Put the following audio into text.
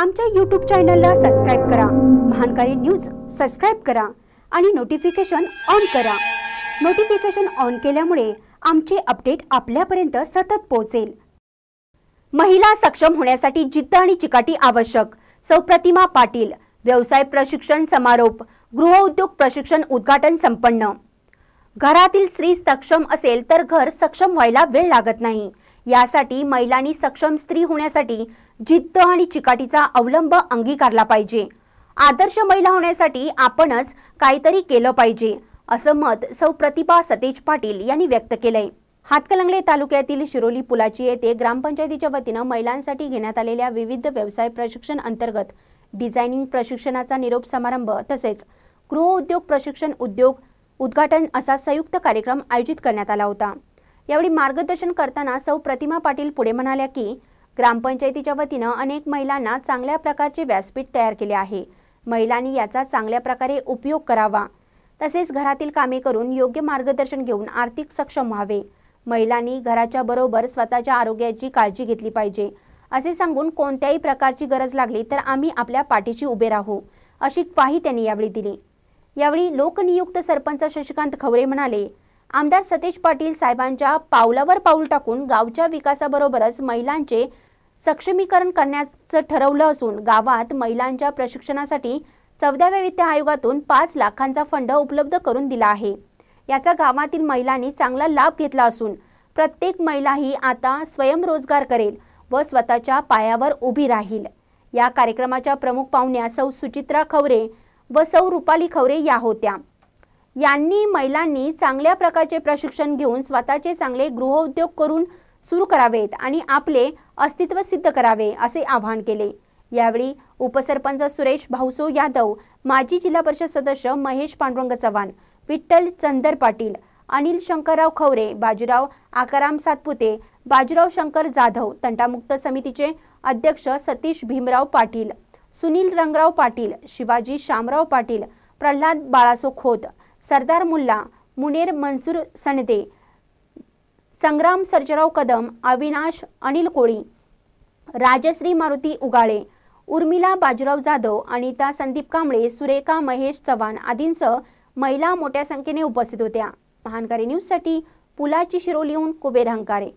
आमच्या यूट्यूब चॅनलला सबस्क्राईब करा महानकारी न्यूज सबस्क्राईब करा आणि नोटिफिकेशन ऑन करा नोटिफिकेशन ऑन केल्यामुळे आमचे अपडेट आपल्यापर्यंत सतत पोहोचेल महिला सक्षम होण्यासाठी जिद्द आणि चिकाटी आवश्यक सौप्रतिमा पाटील व्यवसाय प्रशिक्षण समारोप गृहउद्योग प्रशिक्षण उद्घाटन संपन्न घरातील स्त्री सक्षम असेल तर घर सक्षम व्हायला वेळ लागत नाही यासाठी महिलांनी सक्षम स्त्री होण्यासाठी जिद्द आणि चिकाटीचा अवलंब अंगीकारला पाहिजे आदर्श महिला होण्यासाठी आपणच काहीतरी केलं पाहिजे असं मत सौ प्रतिभा सतेज पाटील यांनी व्यक्त केलंय हातकलंगले तालुक्यातील शिरोली पुलाची येथे ग्रामपंचायतीच्या वतीनं महिलांसाठी घेण्यात आलेल्या विविध व्यवसाय प्रशिक्षण अंतर्गत डिझायनिंग प्रशिक्षणाचा निरोप समारंभ तसेच गृह उद्योग प्रशिक्षण उद्योग उद्घाटन असा संयुक्त कार्यक्रम आयोजित करण्यात आला होता यावेळी मार्गदर्शन करताना सौ प्रतिमा पाटील पुढे म्हणाल्या की ग्रामपंचायतीच्या वतीनं अनेक महिलांना चांगल्या प्रकारचे व्यासपीठ तयार केले आहे महिलांनी याचा चांगल्या प्रकारे उपयोग करावा तसेच घरातील कामे करून योग्य मार्गदर्शन घेऊन आर्थिक सक्षम व्हावे महिलांनी घराच्या बरोबर स्वतःच्या आरोग्याची काळजी घेतली पाहिजे असे सांगून कोणत्याही प्रकारची गरज लागली तर आम्ही आपल्या पाठीशी उभे राहू अशी ग्वाही त्यांनी यावेळी दिली यावेळी लोकनियुक्त सरपंच शशिकांत खवरे म्हणाले आमदार सतीश पाटील साहेबांच्या पावलावर पाऊल टाकून गावच्या विकासाबरोबरच महिलांचे सक्षमीकरण करण्याचं ठरवलं असून गावात महिलांच्या प्रशिक्षणासाठी चौदाव्या वित्त आयोगातून पाच लाखांचा फंड उपलब्ध करून दिला आहे याचा गावातील महिलांनी चांगला लाभ घेतला असून प्रत्येक महिला ही आता स्वयंरोजगार करेल व स्वतःच्या पायावर उभी राहील या कार्यक्रमाच्या प्रमुख पाहुण्या सौ सुचित्रा खवरे व सौ रुपाली खवरे या होत्या यांनी महिलांनी चांगल्या प्रकारचे प्रशिक्षण घेऊन स्वतःचे चांगले गृहउद्योग करून सुरू करावेत आणि आपले अस्तित्व सिद्ध करावे असे आवाहन केले यावेळी उपसरपंच सुरेश भाऊसो यादव माजी जिल्हा परिषद सदस्य महेश पांडुरंग चव्हाण विठ्ठल चंदर पाटील अनिल शंकरराव खवरे बाजीराव आकाराम सातपुते बाजीराव शंकर जाधव तंटामुक्त समितीचे अध्यक्ष सतीश भीमराव पाटील सुनील रंगराव पाटील शिवाजी शामराव पाटील प्रल्हाद बाळासो खोत सरदार मुल्ला मुनेर मंसूर सनदे संग्राम सर्जराव कदम अविनाश अनिल कोळी राजश्री मारुती उगाळे उर्मिला बाजीराव जाधव अनिता संदीप कांबळे सुरेखा महेश चव्हाण आदींसह महिला मोठ्या संख्येने उपस्थित होत्या महानकारी न्यूजसाठी पुलाची शिरोलीहून कुबेर हंकारे